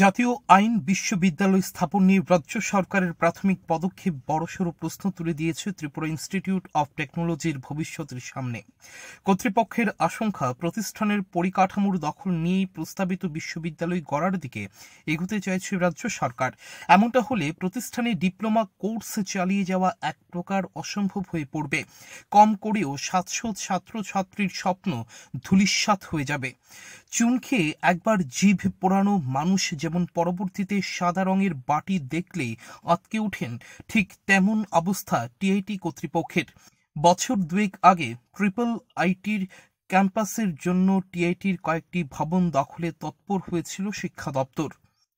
জাতীয় আইন বিশ্ববিদ্যালয় স্থাপন নিয়ে রাজ্য সরকারের প্রাথমিক পদক্ষেপ বড়সড় প্রশ্ন তুলে দিয়েছে ত্রিপুরা ইনস্টিটিউট অব টেকনোলজির ভবিষ্যতের সামনে কর্তৃপক্ষের আশঙ্কা প্রতিষ্ঠানের পরিকাঠামোর দখল নিয়েই প্রস্তাবিত বিশ্ববিদ্যালয় গড়ার দিকে এগুতে চাইছে রাজ্য সরকার এমনটা হলে প্রতিষ্ঠানে ডিপ্লোমা কোর্স চালিয়ে যাওয়া এক প্রকার অসম্ভব হয়ে পড়বে কম করেও সাতশো ছাত্রছাত্রীর স্বপ্ন ধুলিস্বাত হয়ে যাবে চুন খেয়ে একবার জিভ পোড়ানো মানুষ যেমন পরবর্তীতে সাদা রঙের বাটি দেখলেই আতকে ওঠেন ঠিক তেমন অবস্থা টিআইটি কর্তৃপক্ষের বছর দুয়েক আগে ট্রিপল আইটির ক্যাম্পাসের জন্য টিআইটির কয়েকটি ভবন দখলে তৎপর হয়েছিল শিক্ষা দপ্তর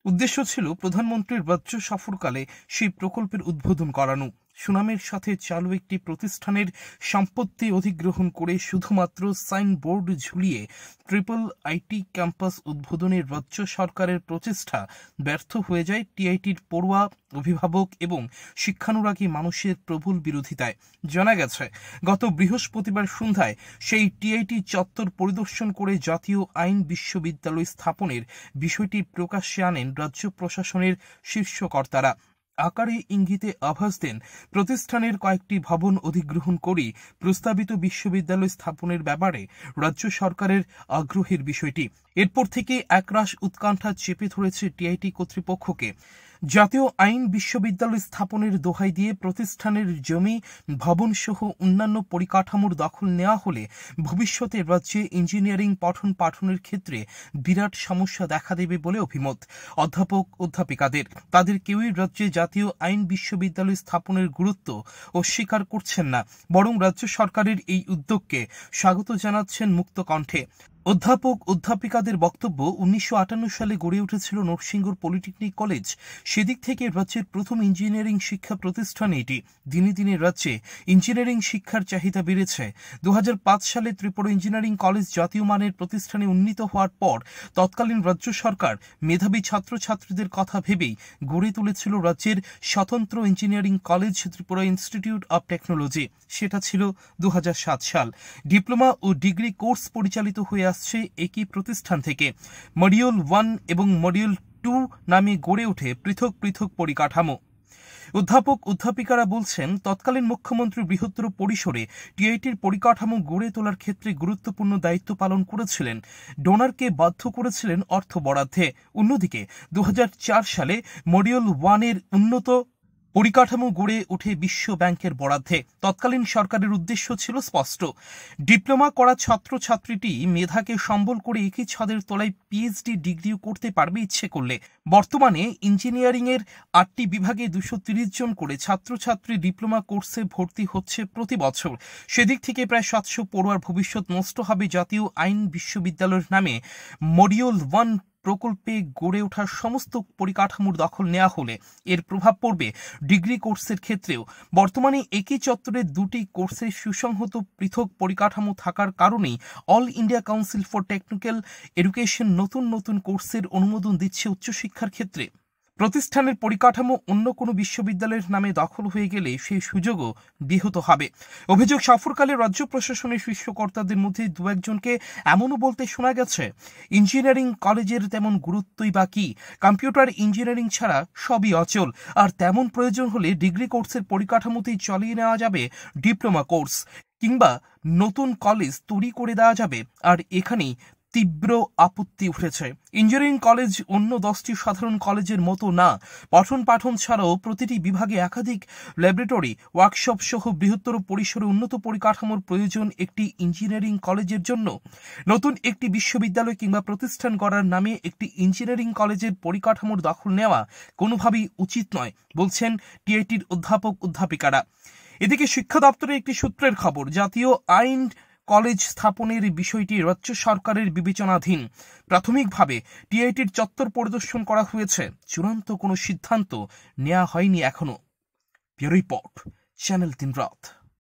উদ্দেশ্য ছিল প্রধানমন্ত্রীর রাজ্য সফরকালে সেই প্রকল্পের উদ্বোধন করানো সুনামের সাথে চালু একটি প্রতিষ্ঠানের সম্পত্তি অধিগ্রহণ করে শুধুমাত্র সাইনবোর্ড ঝুলিয়ে ট্রিপল আইটি ক্যাম্পাস উদ্বোধনের রাজ্য সরকারের প্রচেষ্টা ব্যর্থ হয়ে যায় টিআইটির পড়ুয়া অভিভাবক এবং শিক্ষানুরাগী মানুষের প্রবল বিরোধিতায় জানা গেছে গত বৃহস্পতিবার সন্ধ্যায় সেই টিআইটি চত্বর পরিদর্শন করে জাতীয় আইন বিশ্ববিদ্যালয় স্থাপনের বিষয়টি প্রকাশ্যে আনেন রাজ্য প্রশাসনের শীর্ষকর্তারা আকারে ইঙ্গিতে আভাস দেন প্রতিষ্ঠানের কয়েকটি ভবন অধিগ্রহণ করে প্রস্তাবিত বিশ্ববিদ্যালয় স্থাপনের ব্যাপারে রাজ্য সরকারের আগ্রহের বিষয়টি এরপর থেকে একরাশ উৎকণ্ঠা চেপে ধরেছে টিআইটি কর্তৃপক্ষকে জাতীয় আইন বিশ্ববিদ্যালয় স্থাপনের দোহাই দিয়ে প্রতিষ্ঠানের জমি ভবনসহ অন্যান্য পরিকাঠামোর দখল নেওয়া হলে ভবিষ্যতে রাজ্যে ইঞ্জিনিয়ারিং পঠন পাঠনের ক্ষেত্রে বিরাট সমস্যা দেখা দেবে বলে অভিমত অধ্যাপক অধ্যাপিকাদের তাদের কেউই রাজ্যে জাতীয় আইন বিশ্ববিদ্যালয় স্থাপনের গুরুত্ব অস্বীকার করছেন না বরং রাজ্য সরকারের এই উদ্যোগকে স্বাগত জানাচ্ছেন মুক্ত কণ্ঠে অধ্যাপক অধ্যাপিকাদের বক্তব্য উনিশশো সালে গড়ে উঠেছিল নরসিংহর পলিটেকনিক কলেজ সেদিক থেকে রাজ্যের প্রথম ইঞ্জিনিয়ারিং শিক্ষা প্রতিষ্ঠান এটি দিনে দিনে রাজ্যে ইঞ্জিনিয়ারিং শিক্ষার চাহিদা বেড়েছে দু সালে ত্রিপুরা ইঞ্জিনিয়ারিং কলেজ জাতীয় মানের প্রতিষ্ঠানে উন্নীত হওয়ার পর তৎকালীন রাজ্য সরকার মেধাবী ছাত্রছাত্রীদের কথা ভেবেই গড়ে তুলেছিল রাজ্যের স্বতন্ত্র engineering college Tripura institute of technology সেটা ছিল দু সাল ডিপ্লোমা ও ডিগ্রি কোর্স পরিচালিত হয়ে আসছে একই প্রতিষ্ঠান থেকে মডিউল ওয়ান এবং মডিউল টু নামে গড়ে ওঠে পৃথক পৃথক পরিকাঠামো অধ্যাপক অধ্যাপিকারা বলছেন তৎকালীন মুখ্যমন্ত্রী বৃহত্তর পরিসরে টিআইটির পরিকাঠামো গড়ে তোলার ক্ষেত্রে গুরুত্বপূর্ণ দায়িত্ব পালন করেছিলেন ডোনারকে বাধ্য করেছিলেন অর্থ বরাদ্দে অন্যদিকে দু সালে মডিউল ওয়ানের উন্নত পরিকাঠামো গড়ে ওঠে বিশ্ব ব্যাংকের বরাদ্দে তৎকালীন সরকারের উদ্দেশ্য ছিল স্পষ্ট ডিপ্লোমা করা ছাত্রছাত্রীটি মেধাকে সম্বল করে একই ছাদের তলায় পিএইচডি ডিগ্রিও করতে পারবে ইচ্ছে করলে বর্তমানে ইঞ্জিনিয়ারিংয়ের আটটি বিভাগে দুশো তিরিশ জন করে ছাত্রছাত্রী ডিপ্লোমা কোর্সে ভর্তি হচ্ছে প্রতি বছর সেদিক থেকে প্রায় সাতশো পড়ুয়ার ভবিষ্যৎ নষ্ট হবে জাতীয় আইন বিশ্ববিদ্যালয়ের নামে মডিউল ওয়ান প্রকল্পে গড়ে ওঠার সমস্ত পরিকাঠামোর দখল নেওয়া হলে এর প্রভাব পড়বে ডিগ্রি কোর্সের ক্ষেত্রেও বর্তমানে একই চত্বরে দুটি কোর্সের সুসংহত পৃথক পরিকাঠামো থাকার কারণেই all India council for technical education নতুন নতুন কোর্সের অনুমোদন দিচ্ছে উচ্চশিক্ষার ক্ষেত্রে প্রতিষ্ঠানের পরিকাঠামো অন্য কোনো বিশ্ববিদ্যালয়ের নামে দখল হয়ে গেলে সেই সুযোগও বিহত হবে অভিযোগ সফরকালে রাজ্য প্রশাসনের শীর্ষকর্তাদের মধ্যে দু একজনকে এমনও বলতে শোনা গেছে ইঞ্জিনিয়ারিং কলেজের তেমন গুরুত্বই বা কি কম্পিউটার ইঞ্জিনিয়ারিং ছাড়া সবই অচল আর তেমন প্রয়োজন হলে ডিগ্রি কোর্সের পরিকাঠামোতেই চালিয়ে নেওয়া যাবে ডিপ্লোমা কোর্স কিংবা নতুন কলেজ তৈরি করে দেওয়া যাবে আর এখানেই তীব্র আপত্তি উঠেছে ইঞ্জিনিয়ারিং কলেজ অন্য দশটি সাধারণ কলেজের মতো না পঠন পাঠন ছাড়াও প্রতিটি বিভাগে একাধিক ল্যাবরেটরি ওয়ার্কশপ সহ বৃহত্তর পরিসরে উন্নত পরিকাঠামোর প্রয়োজন একটি ইঞ্জিনিয়ারিং কলেজের জন্য নতুন একটি বিশ্ববিদ্যালয় কিংবা প্রতিষ্ঠান করার নামে একটি ইঞ্জিনিয়ারিং কলেজের পরিকাঠামোর দখল নেওয়া কোনোভাবেই উচিত নয় বলছেন টিআইটির অধ্যাপক অধ্যাপিকারা এদিকে শিক্ষা দপ্তরের একটি সূত্রের খবর জাতীয় আইন কলেজ স্থাপনের বিষয়টি রাজ্য সরকারের বিবেচনাধীন প্রাথমিকভাবে টিআইটির চত্বর পরিদর্শন করা হয়েছে চূড়ান্ত কোনো সিদ্ধান্ত নেওয়া হয়নি এখনও রিপোর্ট চ্যানেল তিন